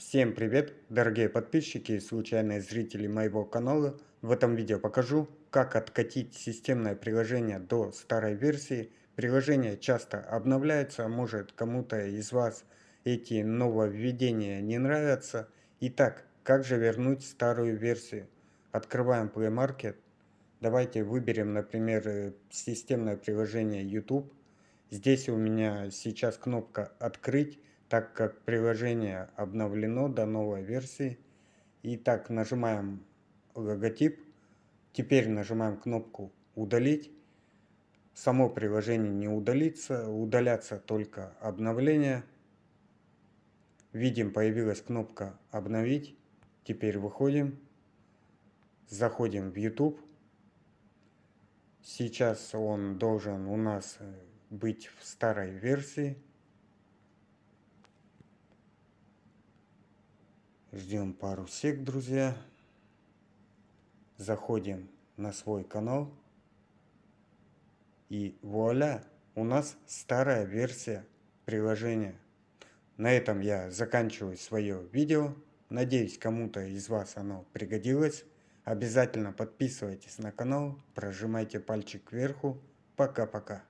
Всем привет, дорогие подписчики и случайные зрители моего канала. В этом видео покажу, как откатить системное приложение до старой версии. Приложение часто обновляется, может кому-то из вас эти нововведения не нравятся. Итак, как же вернуть старую версию? Открываем Play Market. Давайте выберем, например, э, системное приложение YouTube. Здесь у меня сейчас кнопка «Открыть» так как приложение обновлено до новой версии. Итак, нажимаем логотип. Теперь нажимаем кнопку «Удалить». Само приложение не удалится, удалятся только обновления. Видим, появилась кнопка «Обновить». Теперь выходим, заходим в YouTube. Сейчас он должен у нас быть в старой версии. Ждем пару сек, друзья. Заходим на свой канал. И вуаля, у нас старая версия приложения. На этом я заканчиваю свое видео. Надеюсь, кому-то из вас оно пригодилось. Обязательно подписывайтесь на канал, прожимайте пальчик кверху. Пока-пока.